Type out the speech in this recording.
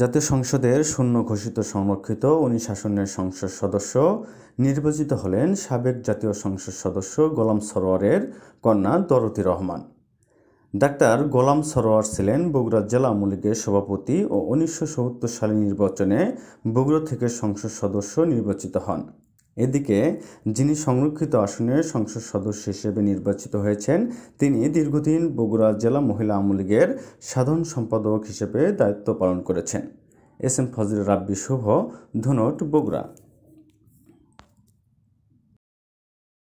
জাতীয় সংসদের শূন্য ঘোষিত সংরক্ষিত অনুশাসনের সংসদ সদস্য নির্বাচিত হলেন সাবেক জাতীয় সংসদ সদস্য গোলাম সরোয়ারের কন্যা দরতি রহমান ডাক্তার গোলাম সরোয়ার ছিলেন বগুড়া জেলা আওয়ামী লীগের সভাপতি ও উনিশশো সালে নির্বাচনে বগুড়া থেকে সংসদ সদস্য নির্বাচিত হন এদিকে যিনি সংরক্ষিত আসনের সংসদ সদস্য হিসেবে নির্বাচিত হয়েছেন তিনি দীর্ঘদিন বগুড়া জেলা মহিলা আওয়ামী লীগের সাধারণ সম্পাদক হিসেবে দায়িত্ব পালন করেছেন এস এম ফজল রাব্বি শুভ ধনট বগুড়া